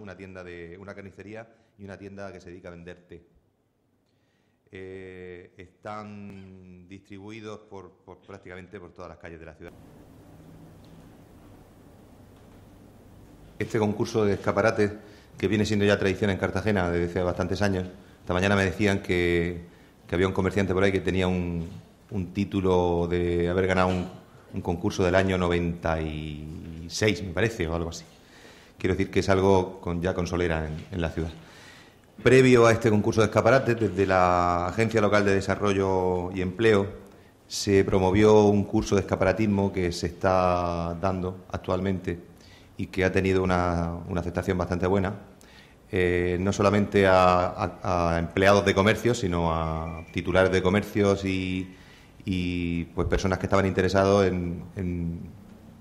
una tienda de una carnicería y una tienda que se dedica a vender té. Eh, están distribuidos por, prácticamente por todas las calles de la ciudad. Este concurso de escaparates, que viene siendo ya tradición en Cartagena desde hace bastantes años, esta mañana me decían que, había un comerciante por ahí que tenía un, un título de haber ganado un, un concurso del año 96, me parece, o algo así. Quiero decir que es algo ya con solera en, la ciudad. Previo a este concurso de escaparates, desde la Agencia Local de Desarrollo y Empleo se promovió un curso de escaparatismo que se está dando actualmente y que ha tenido una, aceptación bastante buena, eh, no solamente a, empleados de comercio, sino a titulares de comercios y, pues personas que estaban interesados en,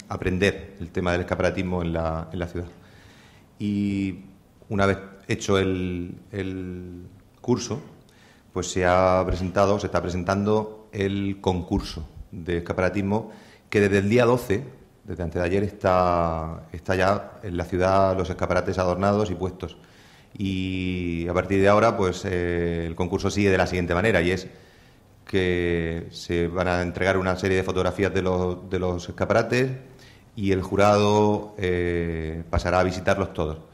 aprender el tema del escaparatismo en la ciudad y una vez hecho el, curso, pues se ha presentado, se está presentando el concurso de escaparatismo que desde el día 12, desde antes de ayer, está, está ya en la ciudad los escaparates adornados y puestos. Y a partir de ahora, pues eh, el concurso sigue de la siguiente manera y es que se van a entregar una serie de fotografías de los, de los escaparates, y el jurado eh, pasará a visitarlos todos.